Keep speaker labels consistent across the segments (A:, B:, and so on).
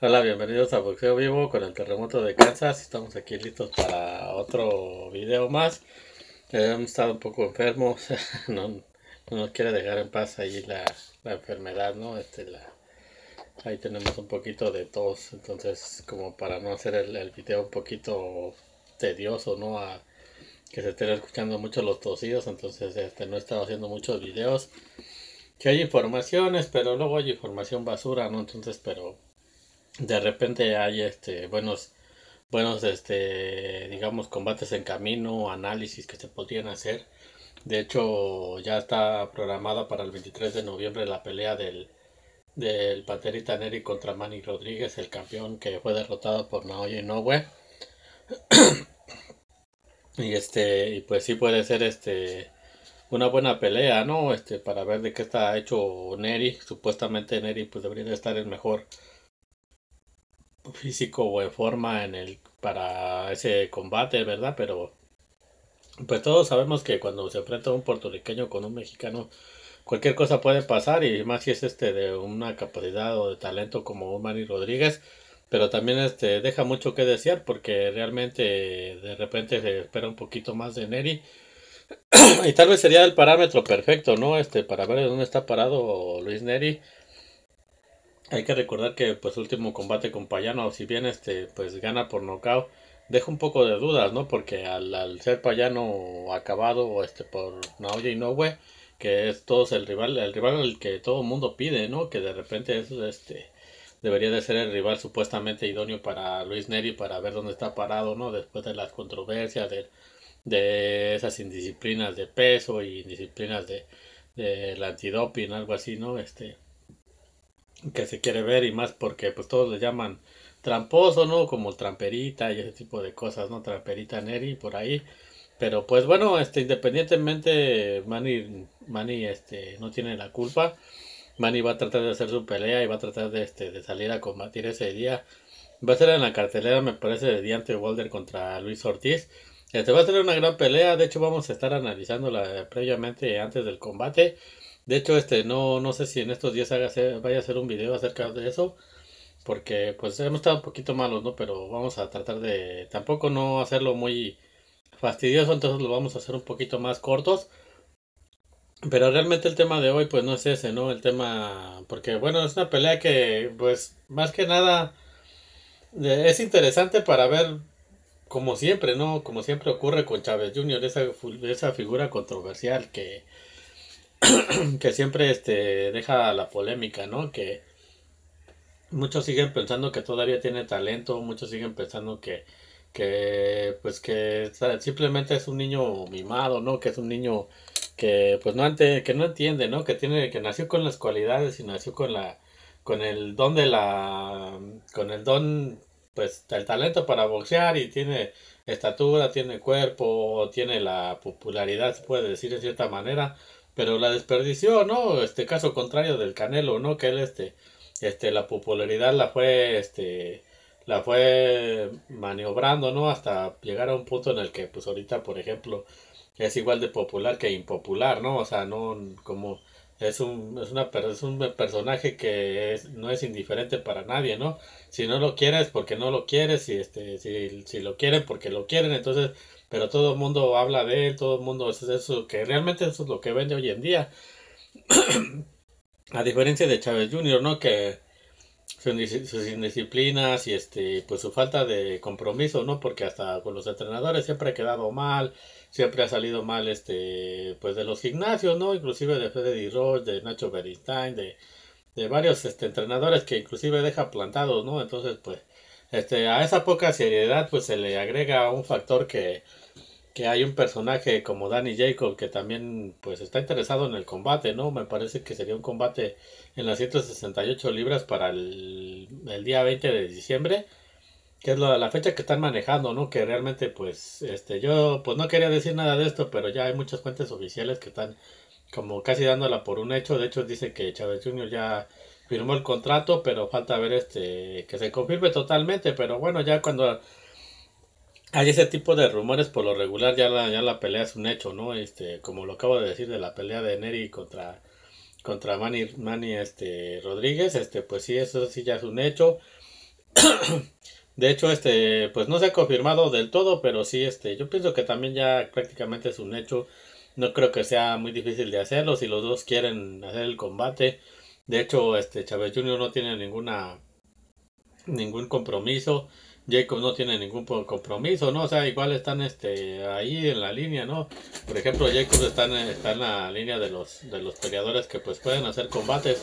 A: Hola, bienvenidos a Boxeo Vivo con el terremoto de Kansas. Estamos aquí listos para otro video más. Eh, hemos estado un poco enfermos. no, nos quiere dejar en paz ahí la, enfermedad, ¿no? Este, la, ahí tenemos un poquito de tos. Entonces, como para no hacer el, video un poquito tedioso, ¿no? que se estén escuchando mucho los tosidos. Entonces, este, no he estado haciendo muchos videos. Que hay informaciones, pero luego hay información basura, ¿no? Entonces, pero de repente hay este buenos buenos este digamos combates en camino análisis que se podrían hacer de hecho ya está programada para el 23 de noviembre la pelea del del Paterita Neri contra Manny Rodríguez el campeón que fue derrotado por Naoya Inoue y este y pues sí puede ser este una buena pelea no este para ver de qué está hecho Neri supuestamente Neri pues debería estar el mejor físico o en forma en el, para ese combate, ¿verdad? Pero pues todos sabemos que cuando se enfrenta un puertorriqueño con un mexicano, cualquier cosa puede pasar y más si es este de una capacidad o de talento como Mari Manny Rodríguez, pero también este deja mucho que desear porque realmente de repente se espera un poquito más de Neri y tal vez sería el parámetro perfecto, ¿no? Este para ver dónde está parado Luis Neri hay que recordar que pues último combate con Payano, si bien este pues gana por nocaut, deja un poco de dudas, ¿no? Porque al, ser Payano acabado este por Naoya Inoue, que es todo el rival, el rival al que todo el mundo pide, ¿no? Que de repente eso este debería de ser el rival supuestamente idóneo para Luis Neri para ver dónde está parado, ¿no? Después de las controversias de, de esas indisciplinas de peso y indisciplinas de, de la antidoping, algo así, ¿no? Este que se quiere ver y más porque pues todos le llaman tramposo, ¿no? Como tramperita y ese tipo de cosas, ¿no? Tramperita Neri por ahí. Pero pues bueno, este independientemente Manny, Manny este no tiene la culpa. Manny va a tratar de hacer su pelea y va a tratar de este de salir a combatir ese día. Va a ser en la cartelera, me parece, de Diante Walder contra Luis Ortiz. Este va a ser una gran pelea, de hecho vamos a estar analizándola previamente antes del combate. De hecho, este, no, no sé si en estos días haga, vaya a hacer un video acerca de eso, porque pues hemos estado un poquito malos, ¿no? Pero vamos a tratar de tampoco no hacerlo muy fastidioso, entonces lo vamos a hacer un poquito más cortos. Pero realmente el tema de hoy pues no es ese, ¿no? El tema, porque bueno, es una pelea que pues más que nada eh, es interesante para ver como siempre, ¿no? Como siempre ocurre con Chávez Jr., esa, esa figura controversial que que siempre este, deja la polémica, ¿no? Que muchos siguen pensando que todavía tiene talento, muchos siguen pensando que, pues que simplemente es un niño mimado, ¿no? Que es un niño que pues no que no entiende, ¿no? Que tiene que nació con las cualidades y nació con la con el don de la con el don pues el talento para boxear y tiene estatura, tiene cuerpo, tiene la popularidad, se puede decir de cierta manera, pero la desperdició, ¿no? Este caso contrario del Canelo, ¿no? Que él, este, este, la popularidad la fue, este, la fue maniobrando, ¿no? Hasta llegar a un punto en el que, pues ahorita, por ejemplo, es igual de popular que impopular, ¿no? O sea, no, como es un, es una, es un personaje que no es indiferente para nadie, ¿no? Si no lo quieres porque no lo quieres, y este, si, si lo quieren porque lo quieren, entonces pero todo el mundo habla de él, todo el mundo es eso, que realmente eso es lo que vende hoy en día. a diferencia de Chávez Jr., ¿no? Que sus indisciplinas y este pues su falta de compromiso no porque hasta con los entrenadores siempre ha quedado mal siempre ha salido mal este pues de los gimnasios no inclusive de Freddy Roche de Nacho Beristain de, de varios este, entrenadores que inclusive deja plantados no entonces pues este, a esa poca seriedad pues se le agrega un factor que, hay un personaje como Danny Jacob que también pues está interesado en el combate, ¿no? Me parece que sería un combate en las 168 libras para el, día 20 de diciembre, que es la, la, fecha que están manejando, ¿no? Que realmente pues este yo pues no quería decir nada de esto, pero ya hay muchas fuentes oficiales que están como casi dándola por un hecho, de hecho dice que Chávez Jr. ya firmó el contrato, pero falta ver este que se confirme totalmente, pero bueno, ya cuando hay ese tipo de rumores por lo regular ya la, ya la pelea es un hecho, ¿no? Este, como lo acabo de decir de la pelea de Neri contra contra Manny, este Rodríguez, este pues sí, eso sí ya es un hecho. de hecho, este pues no se ha confirmado del todo, pero sí este yo pienso que también ya prácticamente es un hecho. No creo que sea muy difícil de hacerlo si los dos quieren hacer el combate. De hecho, este Chávez Jr. no tiene ninguna ningún compromiso. Jacobs no tiene ningún compromiso, ¿no? O sea, igual están este ahí en la línea, ¿no? Por ejemplo, Jacobs está en, en la línea de los de los peleadores que pues pueden hacer combates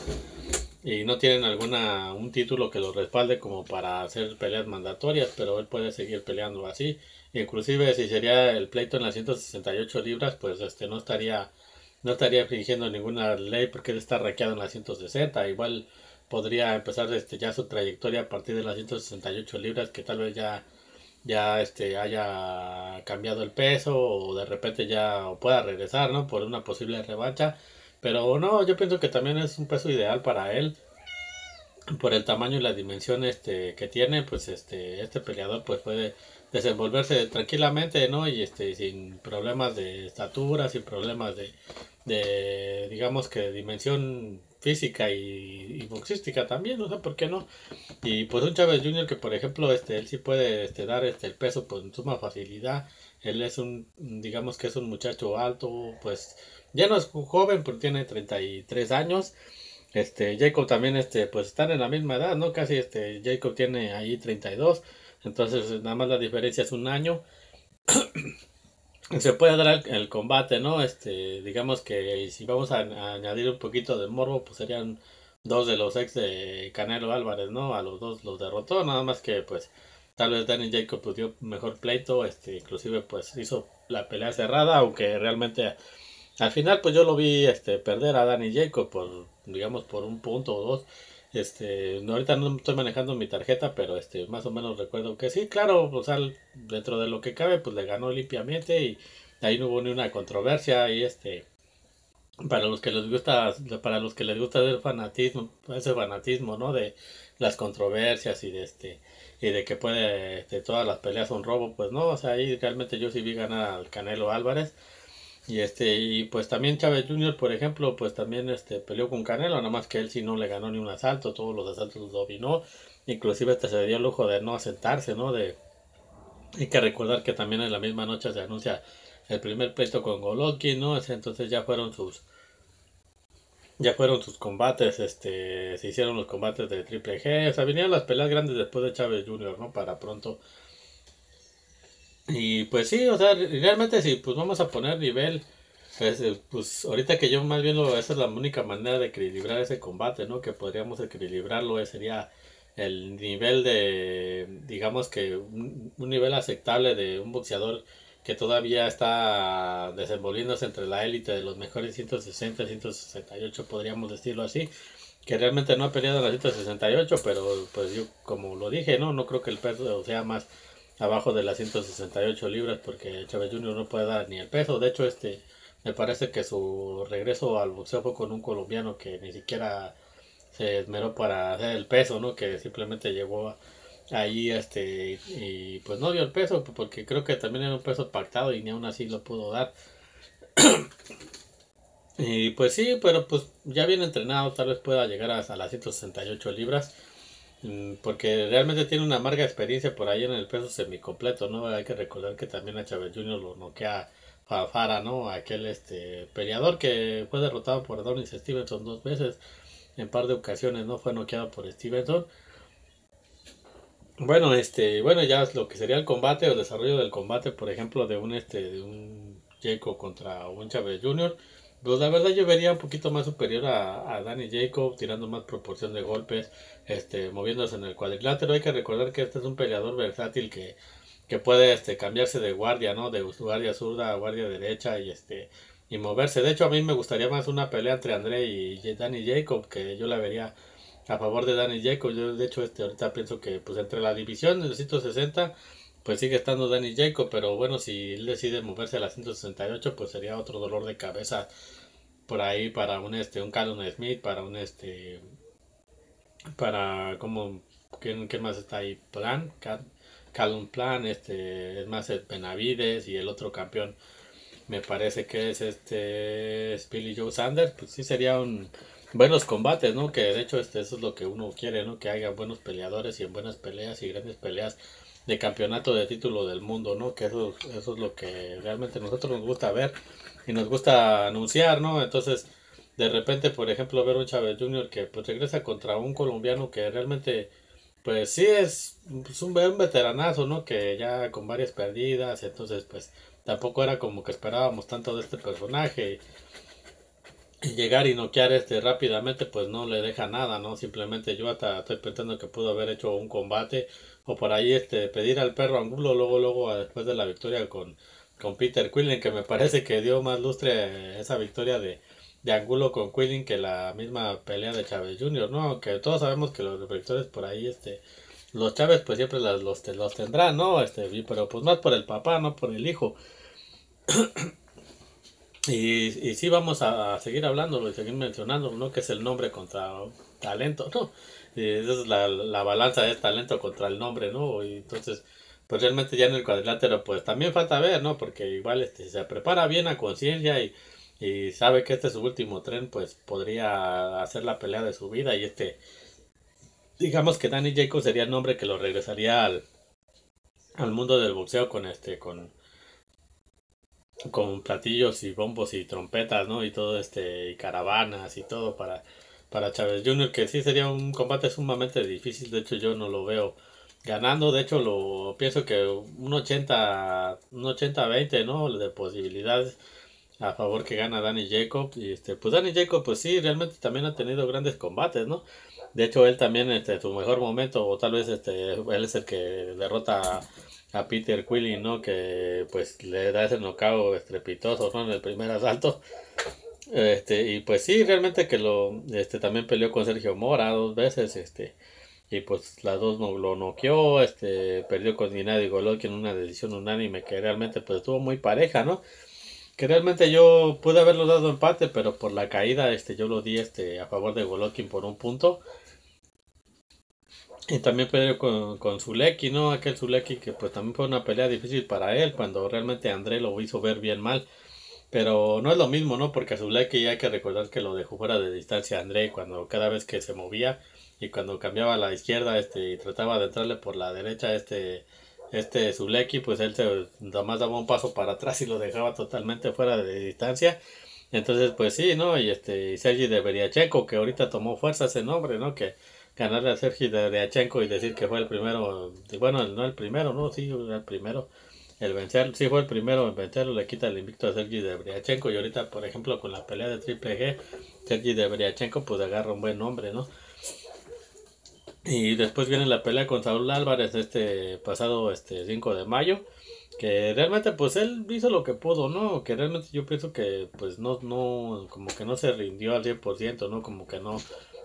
A: y no tienen alguna un título que los respalde como para hacer peleas mandatorias, pero él puede seguir peleando así. Inclusive si sería el pleito en las 168 libras, pues este no estaría no estaría fingiendo ninguna ley porque él está raqueado en las 160. Igual podría empezar este, ya su trayectoria a partir de las 168 libras, que tal vez ya, ya este, haya cambiado el peso o de repente ya pueda regresar ¿no? por una posible revancha. Pero no, yo pienso que también es un peso ideal para él. Por el tamaño y la dimensión este, que tiene, pues este, este peleador pues puede desenvolverse tranquilamente, ¿no? Y este, sin problemas de estatura, sin problemas de, de, digamos que dimensión física y, boxística también, no sé por qué no. Y pues un Chávez Junior que por ejemplo, este, él sí puede este, dar este, el peso con suma facilidad. Él es un, digamos que es un muchacho alto, pues ya no es joven, pero tiene 33 años. Este, Jacob también, este, pues están en la misma edad, ¿no? Casi, este, Jacob tiene ahí 32. Entonces, nada más la diferencia es un año se puede dar el, combate, ¿no? Este, digamos que si vamos a, añadir un poquito de morbo, pues serían dos de los ex de Canelo Álvarez, ¿no? A los dos los derrotó, nada más que pues tal vez Danny Jacob pues, dio mejor pleito, este, inclusive pues hizo la pelea cerrada, aunque realmente al final pues yo lo vi este perder a Danny Jacob por digamos por un punto o dos este, ahorita no estoy manejando mi tarjeta, pero este, más o menos recuerdo que sí, claro, o sea, dentro de lo que cabe, pues le ganó limpiamente y ahí no hubo ni una controversia y este, para los que les gusta, para los que les gusta el fanatismo, ese fanatismo, ¿no? De las controversias y de este, y de que puede, este, todas las peleas son robo, pues no, o sea, ahí realmente yo sí vi ganar al Canelo Álvarez y este, y pues también Chávez Jr., por ejemplo, pues también este peleó con Canelo, nada más que él sí no le ganó ni un asalto, todos los asaltos los dominó, inclusive hasta se dio el lujo de no asentarse, ¿no? De hay que recordar que también en la misma noche se anuncia el primer pleito con Golovkin, ¿no? Entonces ya fueron sus ya fueron sus combates, este, se hicieron los combates de Triple G, o sea, vinieron las peleas grandes después de Chávez Jr., ¿no? Para pronto y pues sí, o sea, realmente si pues vamos a poner nivel, pues, eh, pues, ahorita que yo más bien lo, esa es la única manera de equilibrar ese combate, ¿no? Que podríamos equilibrarlo, eh, sería el nivel de, digamos que un, nivel aceptable de un boxeador que todavía está desenvolviéndose entre la élite de los mejores 160, 168, podríamos decirlo así, que realmente no ha peleado en la 168, pero pues yo, como lo dije, ¿no? No creo que el peso sea más abajo de las 168 libras porque Chávez Jr. no puede dar ni el peso. De hecho, este me parece que su regreso al boxeo fue con un colombiano que ni siquiera se esmeró para hacer el peso, ¿no? Que simplemente llegó ahí este y pues no dio el peso porque creo que también era un peso pactado y ni aún así lo pudo dar. y pues sí, pero pues ya bien entrenado tal vez pueda llegar hasta las 168 libras. Mm, porque realmente tiene una amarga experiencia por ahí en el peso semicompleto, ¿no? Hay que recordar que también a Chávez Jr. lo noquea Fara ¿no? Aquel este peleador que fue derrotado por Adonis Stevenson dos veces, en par de ocasiones, ¿no? Fue noqueado por Stevenson. Bueno, este, bueno, ya es lo que sería el combate o el desarrollo del combate, por ejemplo, de un este, de un Jacob contra un Chávez Jr. Pues la verdad yo vería un poquito más superior a, Danny Jacob, tirando más proporción de golpes, este, moviéndose en el cuadrilátero. Hay que recordar que este es un peleador versátil que, que puede este, cambiarse de guardia, ¿no? De guardia zurda a guardia derecha y este y moverse. De hecho, a mí me gustaría más una pelea entre André y Danny Jacob, que yo la vería a favor de Danny Jacob. Yo, de hecho, este, ahorita pienso que pues entre la división de 160, pues sigue estando Danny Jacob, pero bueno, si él decide moverse a la 168, pues sería otro dolor de cabeza por ahí para un este un Callum Smith para un este para como ¿quién, más está ahí Plan Callum Plan este es más el Benavides y el otro campeón me parece que es este Spilly Joe Sanders pues sí sería buenos combates no que de hecho este eso es lo que uno quiere no que haya buenos peleadores y en buenas peleas y grandes peleas de campeonato de título del mundo no que eso eso es lo que realmente a nosotros nos gusta ver y nos gusta anunciar, ¿no? Entonces, de repente, por ejemplo, ver un Chávez Junior que pues regresa contra un colombiano que realmente, pues sí es, pues, un, veteranazo, ¿no? Que ya con varias perdidas, entonces pues tampoco era como que esperábamos tanto de este personaje. Y llegar y noquear este rápidamente, pues no le deja nada, ¿no? Simplemente yo hasta estoy pensando que pudo haber hecho un combate o por ahí este pedir al perro Angulo luego luego después de la victoria con con Peter Quillen, que me parece que dio más lustre esa victoria de, Angulo con Quillen que la misma pelea de Chávez Jr., ¿no? Que todos sabemos que los reflectores por ahí, este, los Chávez pues siempre los, los tendrán, ¿no? Este, pero pues más por el papá, no por el hijo. y, y sí vamos a, seguir hablándolo y seguir mencionándolo, ¿no? Que es el nombre contra talento, ¿no? Y esa es la, la balanza de talento contra el nombre, ¿no? Y entonces pues realmente ya en el cuadrilátero pues también falta ver, ¿no? Porque igual este, se prepara bien a conciencia y, sabe que este es su último tren, pues podría hacer la pelea de su vida y este, digamos que Danny Jacob sería el nombre que lo regresaría al, mundo del boxeo con este, con con platillos y bombos y trompetas, ¿no? Y todo este, y caravanas y todo para, para Chávez Jr., que sí sería un combate sumamente difícil, de hecho yo no lo veo ganando. De hecho, lo pienso que un 80, un 80-20, ¿no? De posibilidades a favor que gana Danny Jacob. Y este, pues Danny Jacob, pues sí, realmente también ha tenido grandes combates, ¿no? De hecho, él también, este, su mejor momento, o tal vez este, él es el que derrota a Peter Quilly, ¿no? Que pues le da ese nocao estrepitoso, ¿no? En el primer asalto. Este, y pues sí, realmente que lo, este, también peleó con Sergio Mora dos veces, este, y pues las dos no, lo noqueó, este, perdió con Gennady Golovkin en una decisión unánime que realmente pues estuvo muy pareja, ¿no? Que realmente yo pude haberlo dado empate, pero por la caída este, yo lo di este, a favor de Golovkin por un punto. Y también perdió con, con Zuleki, ¿no? Aquel Zuleki que pues también fue una pelea difícil para él, cuando realmente André lo hizo ver bien mal. Pero no es lo mismo, ¿no? Porque a Zuleki hay que recordar que lo dejó fuera de distancia André cuando cada vez que se movía y cuando cambiaba a la izquierda este y trataba de entrarle por la derecha este este Zuleki pues él se nomás daba un paso para atrás y lo dejaba totalmente fuera de distancia entonces pues sí no y este Sergi de Beriachenko que ahorita tomó fuerza ese nombre no que ganarle a Sergi de Beriachenko y decir que fue el primero bueno no el primero no sí el primero el vencer sí fue el primero en vencerlo le quita el invicto a Sergi de Beriachenko y ahorita por ejemplo con la pelea de Triple G Sergi de Beriachenko pues agarra un buen nombre no y después viene la pelea con Saúl Álvarez este pasado este 5 de mayo. Que realmente pues él hizo lo que pudo, ¿no? Que realmente yo pienso que pues no, no, como que no se rindió al 100%, ¿no? Como que no,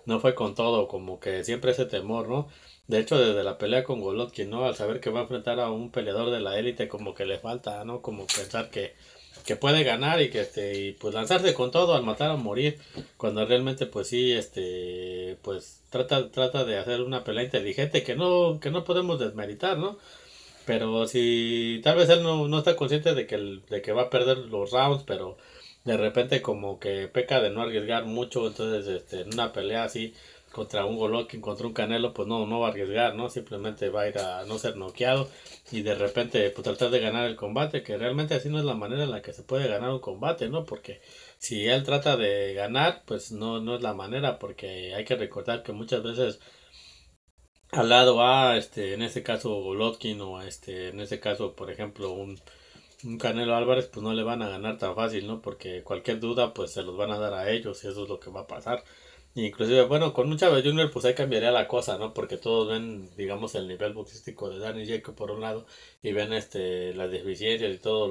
A: no fue con todo, como que siempre ese temor, ¿no? De hecho, desde la pelea con Golovkin, ¿no? Al saber que va a enfrentar a un peleador de la élite, como que le falta, ¿no? Como pensar que que puede ganar y que este, y pues lanzarse con todo al matar o morir cuando realmente pues sí este pues trata trata de hacer una pelea inteligente que no que no podemos desmeritar no pero si tal vez él no, está consciente de que de que va a perder los rounds pero de repente como que peca de no arriesgar mucho entonces este en una pelea así contra un Golovkin, contra un Canelo, pues no, no va a arriesgar, ¿no? Simplemente va a ir a no ser noqueado y de repente pues, tratar de ganar el combate, que realmente así no es la manera en la que se puede ganar un combate, ¿no? Porque si él trata de ganar, pues no, no es la manera, porque hay que recordar que muchas veces al lado A, ah, este, en este caso Golovkin o este, en este caso, por ejemplo, un, un Canelo Álvarez, pues no le van a ganar tan fácil, ¿no? Porque cualquier duda, pues se los van a dar a ellos y eso es lo que va a pasar inclusive, bueno, con un Chávez Jr. pues ahí cambiaría la cosa, ¿no? Porque todos ven, digamos, el nivel boxístico de Danny Jacob por un lado y ven este las deficiencias y todo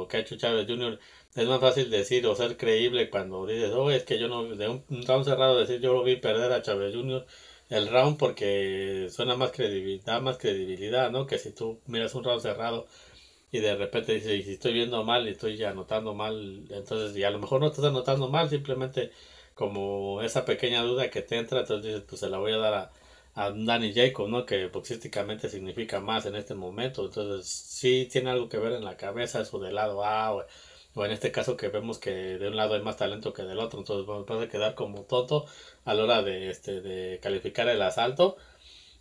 A: lo, que ha hecho Chávez Junior Es más fácil decir o ser creíble cuando dices, oh, es que yo no, de un, round cerrado decir yo lo vi perder a Chávez Jr. el round porque suena más credibilidad, más credibilidad, ¿no? Que si tú miras un round cerrado y de repente dices, y si estoy viendo mal y estoy anotando mal, entonces, y a lo mejor no estás anotando mal, simplemente como esa pequeña duda que te entra, entonces dices, pues se la voy a dar a, Danny Jacob, ¿no? Que boxísticamente significa más en este momento. Entonces, sí tiene algo que ver en la cabeza eso del lado A, o, en este caso que vemos que de un lado hay más talento que del otro. Entonces, vamos puede quedar como tonto a la hora de, este, de calificar el asalto.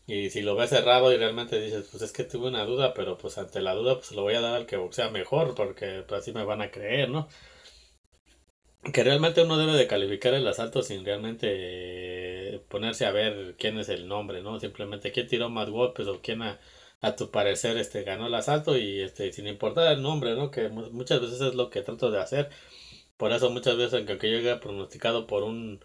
A: Y si lo ves cerrado y realmente dices, pues es que tuve una duda, pero pues ante la duda, pues lo voy a dar al que boxea mejor, porque pues, así me van a creer, ¿no? que realmente uno debe de calificar el asalto sin realmente eh, ponerse a ver quién es el nombre, ¿no? Simplemente quién tiró más golpes o quién a, tu parecer este, ganó el asalto y este, sin importar el nombre, ¿no? Que muchas veces es lo que trato de hacer. Por eso muchas veces, aunque yo haya pronosticado por un,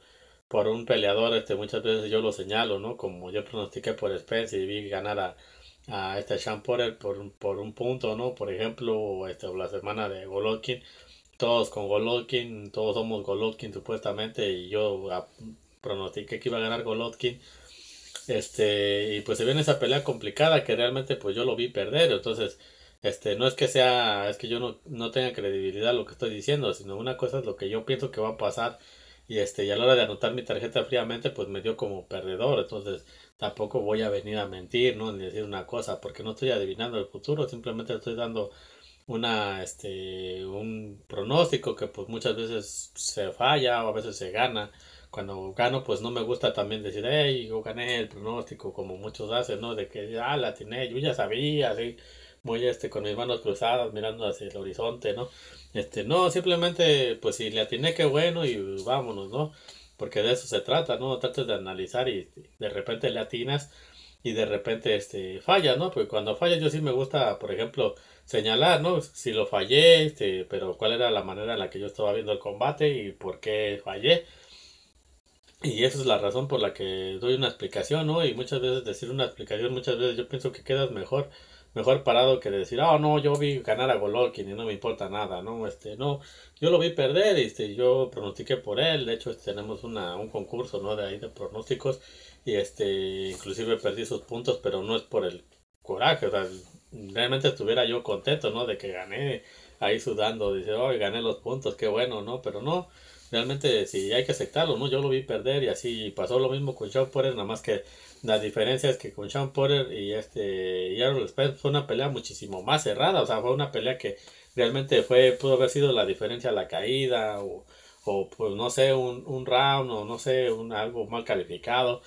A: por un peleador, este, muchas veces yo lo señalo, ¿no? Como yo pronostiqué por Spence y vi ganar a, este Sean Porter por, por un punto, ¿no? Por ejemplo, este, o la semana de Golovkin todos con Golovkin, todos somos Golovkin supuestamente, y yo pronostiqué que iba a ganar Golovkin. Este, y pues se viene esa pelea complicada que realmente pues yo lo vi perder, entonces este, no es que sea, es que yo no, no tenga credibilidad lo que estoy diciendo, sino una cosa es lo que yo pienso que va a pasar y este, ya a la hora de anotar mi tarjeta fríamente pues me dio como perdedor, entonces tampoco voy a venir a mentir, ¿no? Ni decir una cosa, porque no estoy adivinando el futuro, simplemente estoy dando una este un pronóstico que pues muchas veces se falla o a veces se gana cuando gano pues no me gusta también decir hey yo gané el pronóstico como muchos hacen no de que ya ah, la tiene yo ya sabía así muy este con mis manos cruzadas mirando hacia el horizonte no este no simplemente pues si le atiné qué bueno y vámonos no porque de eso se trata no trates de analizar y este, de repente le atinas y de repente este falla no porque cuando falla yo sí me gusta por ejemplo señalar, ¿no? Si lo fallé, este, pero cuál era la manera en la que yo estaba viendo el combate y por qué fallé. Y esa es la razón por la que doy una explicación, ¿no? Y muchas veces decir una explicación, muchas veces yo pienso que quedas mejor mejor parado que decir, ah no, yo vi ganar a Golovkin y no me importa nada, no, este, no, yo lo vi perder, este, yo pronostiqué por él, de hecho este, tenemos una, un concurso, ¿no? De ahí de pronósticos y este, inclusive perdí sus puntos, pero no es por el coraje, o sea, realmente estuviera yo contento, ¿no? De que gané ahí sudando, dice, oh, gané los puntos, qué bueno, ¿no? Pero no, realmente sí, hay que aceptarlo, ¿no? Yo lo vi perder y así pasó lo mismo con Sean Porter, nada más que la diferencia es que con Sean Porter y este y Spence fue una pelea muchísimo más cerrada, o sea, fue una pelea que realmente fue, pudo haber sido la diferencia la caída o, o pues no sé, un, un round o no sé, un, algo mal calificado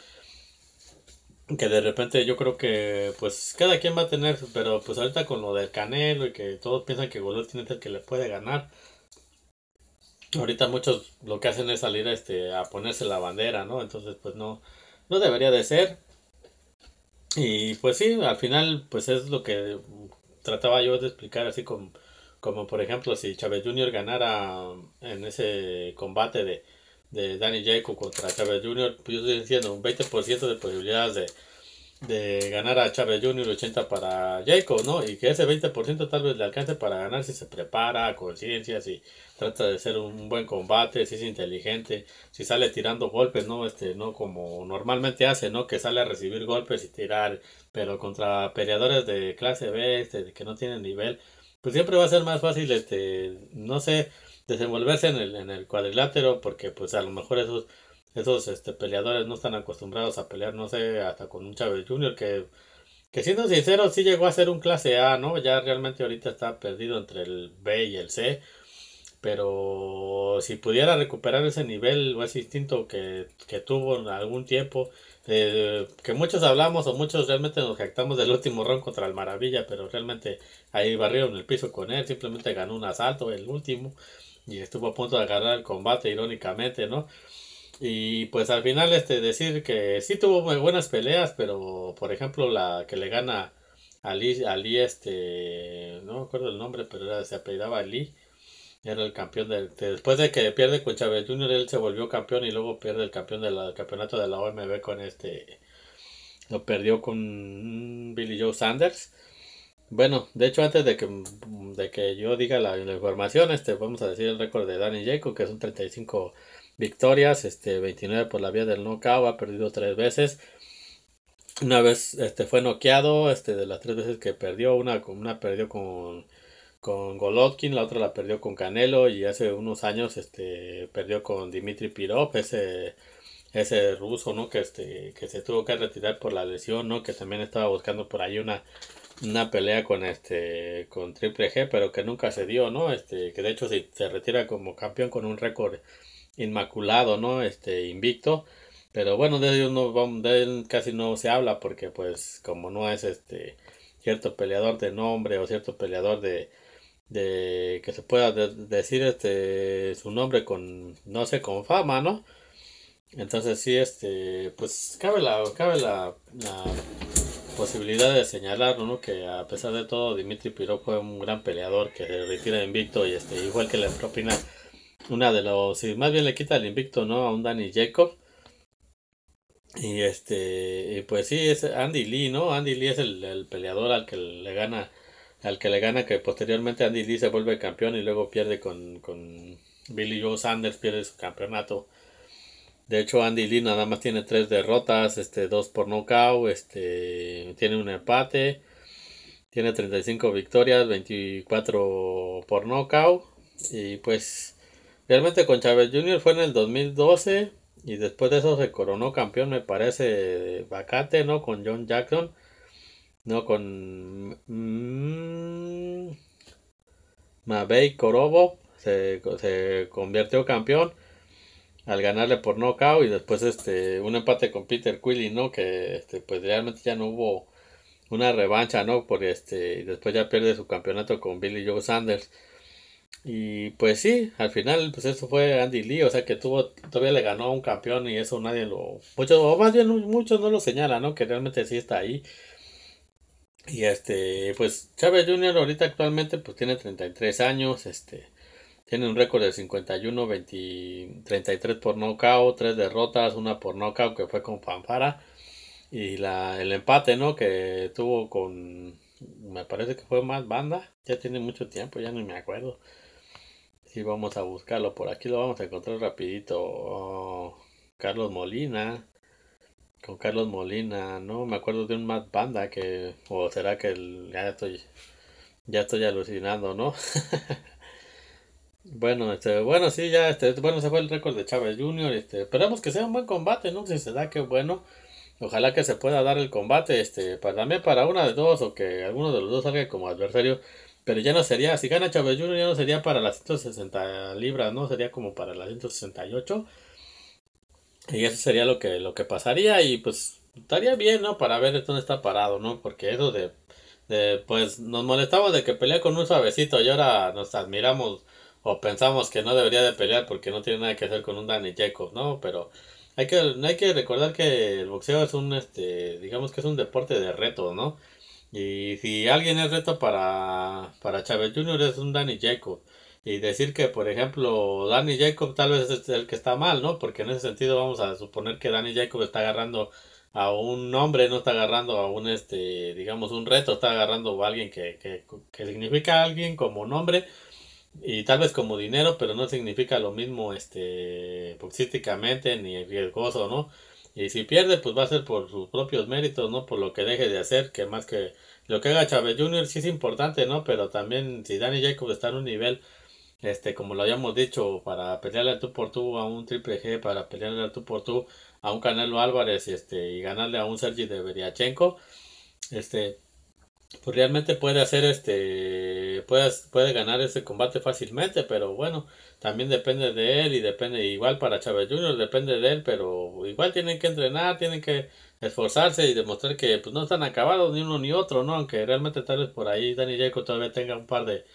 A: que de repente yo creo que pues cada quien va a tener, pero pues ahorita con lo del Canelo y que todos piensan que Golovkin tiene el que le puede ganar. Ahorita muchos lo que hacen es salir a este a ponerse la bandera, ¿no? Entonces pues no no debería de ser. Y pues sí, al final pues es lo que trataba yo de explicar así como, como por ejemplo si Chávez Jr. ganara en ese combate de de Danny Jacob contra Chávez Jr., pues, yo estoy diciendo un 20% de posibilidades de, de ganar a Chávez Jr. 80 para Jacob, ¿no? Y que ese 20% tal vez le alcance para ganar si se prepara con conciencia, si trata de ser un buen combate, si es inteligente, si sale tirando golpes, ¿no? Este, no como normalmente hace, ¿no? Que sale a recibir golpes y tirar, pero contra peleadores de clase B, este, que no tienen nivel, pues siempre va a ser más fácil, este, no sé, desenvolverse en el, en el cuadrilátero porque pues a lo mejor esos, esos este, peleadores no están acostumbrados a pelear, no sé, hasta con un Chávez Junior que, que siendo sincero sí llegó a ser un clase A, ¿no? Ya realmente ahorita está perdido entre el B y el C. Pero si pudiera recuperar ese nivel o ese instinto que, que tuvo en algún tiempo, eh, que muchos hablamos o muchos realmente nos jactamos del último ron contra el Maravilla, pero realmente ahí barrieron el piso con él, simplemente ganó un asalto, el último y estuvo a punto de agarrar el combate irónicamente, ¿no? Y pues al final este decir que sí tuvo muy buenas peleas, pero por ejemplo la que le gana a Ali este, no me acuerdo el nombre, pero era, se apellidaba Ali, era el campeón del después de que pierde con Chávez Jr. él se volvió campeón y luego pierde el campeón del campeonato de la OMB con este, lo perdió con Billy Joe Sanders bueno, de hecho, antes de que, mm, de que yo diga la, información, este, vamos a decir el récord de Danny Jacob, que son 35 victorias, este, 29 por la vía del knockout, ha perdido tres veces. Una vez este, fue noqueado, este, de las tres veces que perdió, una, una perdió con, con la otra la perdió con Canelo y hace unos años este, perdió con Dimitri Pirov, ese ese ruso, ¿no? Que, este, que se tuvo que retirar por la lesión, ¿no? Que también estaba buscando por ahí una, una pelea con este con Triple G, pero que nunca se dio, ¿no? Este, que de hecho se, retira como campeón con un récord inmaculado, ¿no? Este, invicto. Pero bueno, de ellos no él casi no se habla porque pues como no es este cierto peleador de nombre o cierto peleador de, de que se pueda decir este su nombre con no sé con fama, ¿no? Entonces sí este pues cabe la cabe la posibilidad de señalar ¿no? que a pesar de todo Dimitri piro fue un gran peleador que se retira invicto y este igual que le propina una de los y más bien le quita el invicto no a un Danny Jacob y este y pues sí es Andy Lee no Andy Lee es el, peleador al que le gana al que le gana que posteriormente Andy Lee se vuelve campeón y luego pierde con, con Billy Joe Sanders pierde su campeonato de hecho, Andy Lee nada más tiene tres derrotas, este, dos por nocaut, este, tiene un empate, tiene 35 victorias, 24 por nocaut. Y pues realmente con Chávez Jr. fue en el 2012 y después de eso se coronó campeón, me parece, Bacate, ¿no? Con John Jackson, ¿no? Con mmm, Mabey Corobo se, se convirtió campeón al ganarle por nocaut y después este un empate con Peter Quilly, ¿no? Que este, pues realmente ya no hubo una revancha, ¿no? Por este, después ya pierde su campeonato con Billy Joe Sanders. Y pues sí, al final, pues eso fue Andy Lee, o sea que tuvo, todavía le ganó a un campeón y eso nadie lo. Muchos, o más bien muchos no lo señalan, ¿no? Que realmente sí está ahí. Y este, pues Chávez Jr. ahorita actualmente pues tiene 33 años, este. Tiene un récord de 51, 33 por nocaut, 3 derrotas, una por Nocao que fue con Fanfara. Y la, el empate, ¿no? Que tuvo con. Me parece que fue más banda. Ya tiene mucho tiempo, ya no me acuerdo. Y vamos a buscarlo. Por aquí lo vamos a encontrar rapidito. Oh, Carlos Molina. Con Carlos Molina. No me acuerdo de un más banda que. O será que ya estoy. Ya estoy alucinando, ¿no? Bueno, este, bueno, sí, ya, este, bueno, se fue el récord de Chávez Jr., este, esperemos que sea un buen combate, ¿no? Si se da, qué bueno, ojalá que se pueda dar el combate, este, para, también para una de dos, o que alguno de los dos salga como adversario, pero ya no sería, si gana Chávez Jr., ya no sería para las 160 libras, ¿no? Sería como para las 168, y eso sería lo que, lo que pasaría, y pues, estaría bien, ¿no? Para ver dónde está parado, ¿no? Porque eso de, de pues, nos molestaba de que pelea con un suavecito, y ahora nos admiramos o pensamos que no debería de pelear porque no tiene nada que hacer con un Danny Jacob, ¿no? Pero hay que, hay que recordar que el boxeo es un, este, digamos que es un deporte de reto, ¿no? Y si alguien es reto para, para Chávez Jr. es un Danny Jacob. Y decir que, por ejemplo, Danny Jacob tal vez es el que está mal, ¿no? Porque en ese sentido vamos a suponer que Danny Jacob está agarrando a un hombre, no está agarrando a un, este, digamos, un reto, está agarrando a alguien que, que, que significa a alguien como nombre hombre y tal vez como dinero, pero no significa lo mismo este boxísticamente ni riesgoso, ¿no? Y si pierde, pues va a ser por sus propios méritos, ¿no? Por lo que deje de hacer, que más que lo que haga Chávez Jr. sí es importante, ¿no? Pero también si Danny Jacobs está en un nivel, este, como lo habíamos dicho, para pelearle al tú por tú a un Triple G, para pelearle al tú por tú a un Canelo Álvarez, este, y ganarle a un Sergi de Beriachenko, este, pues realmente puede hacer este puede, puede ganar ese combate fácilmente pero bueno también depende de él y depende igual para Chávez Jr. depende de él pero igual tienen que entrenar tienen que esforzarse y demostrar que pues no están acabados ni uno ni otro no aunque realmente tal vez por ahí Danny Jaco todavía tenga un par de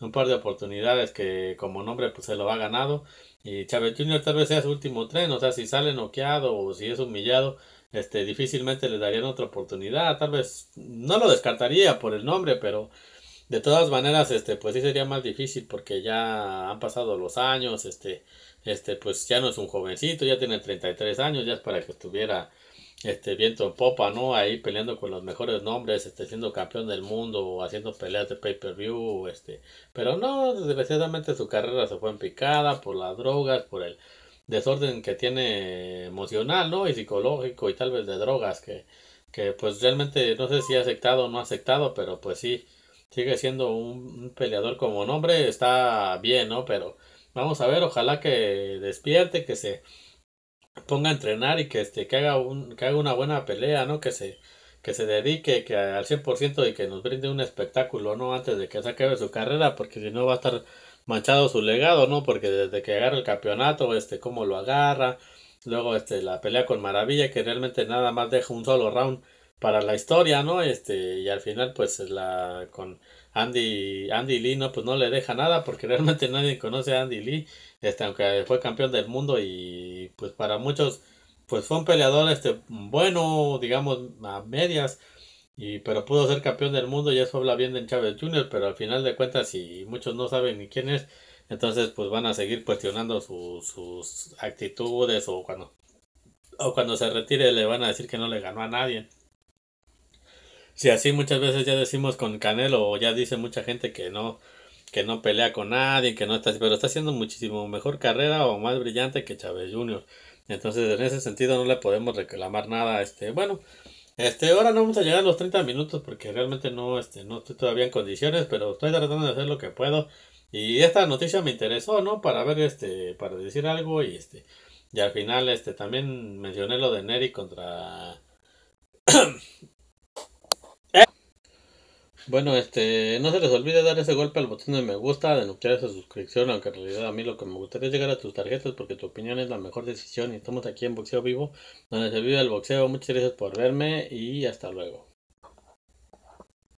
A: un par de oportunidades que como nombre pues se lo ha ganado y Chávez Jr. tal vez sea su último tren o sea si sale noqueado o si es humillado este, difícilmente le darían otra oportunidad. Tal vez no lo descartaría por el nombre, pero de todas maneras, este, pues sí sería más difícil porque ya han pasado los años, este, este, pues ya no es un jovencito, ya tiene 33 años, ya es para que estuviera este viento en popa, ¿no? Ahí peleando con los mejores nombres, este, siendo campeón del mundo, o haciendo peleas de pay-per-view, este, pero no, desgraciadamente su carrera se fue en picada por las drogas, por el desorden que tiene emocional, ¿no? Y psicológico y tal vez de drogas que, que pues realmente no sé si ha aceptado o no ha aceptado, pero pues sí, sigue siendo un, peleador como nombre, está bien, ¿no? Pero vamos a ver, ojalá que despierte, que se ponga a entrenar y que, este, que, haga, un, que haga una buena pelea, ¿no? Que se, que se dedique que al 100% y que nos brinde un espectáculo, ¿no? Antes de que se acabe su carrera, porque si no va a estar manchado su legado, ¿no? Porque desde que agarra el campeonato, este, cómo lo agarra, luego este, la pelea con Maravilla, que realmente nada más deja un solo round para la historia, ¿no? Este, y al final, pues, la, con Andy, Andy Lee, ¿no? Pues no le deja nada, porque realmente nadie conoce a Andy Lee, este, aunque fue campeón del mundo y, pues, para muchos, pues fue un peleador, este, bueno, digamos, a medias, y, pero pudo ser campeón del mundo y eso habla bien de Chávez Jr., pero al final de cuentas, si muchos no saben ni quién es, entonces pues van a seguir cuestionando sus actitudes o cuando, o cuando se retire le van a decir que no le ganó a nadie. Si así muchas veces ya decimos con Canelo o ya dice mucha gente que no, que no pelea con nadie, que no está, pero está haciendo muchísimo mejor carrera o más brillante que Chávez Jr. Entonces en ese sentido no le podemos reclamar nada. Este, bueno, este, ahora no vamos a llegar a los 30 minutos porque realmente no, este, no estoy todavía en condiciones, pero estoy tratando de hacer lo que puedo. Y esta noticia me interesó, ¿no? Para ver, este, para decir algo y este, y al final, este, también mencioné lo de Neri contra, Bueno, este, no se les olvide dar ese golpe al botón de me gusta, denunciar esa suscripción, aunque en realidad a mí lo que me gustaría es llegar a tus tarjetas porque tu opinión es la mejor decisión y estamos aquí en Boxeo Vivo, donde se vive el boxeo. Muchas gracias por verme y hasta luego.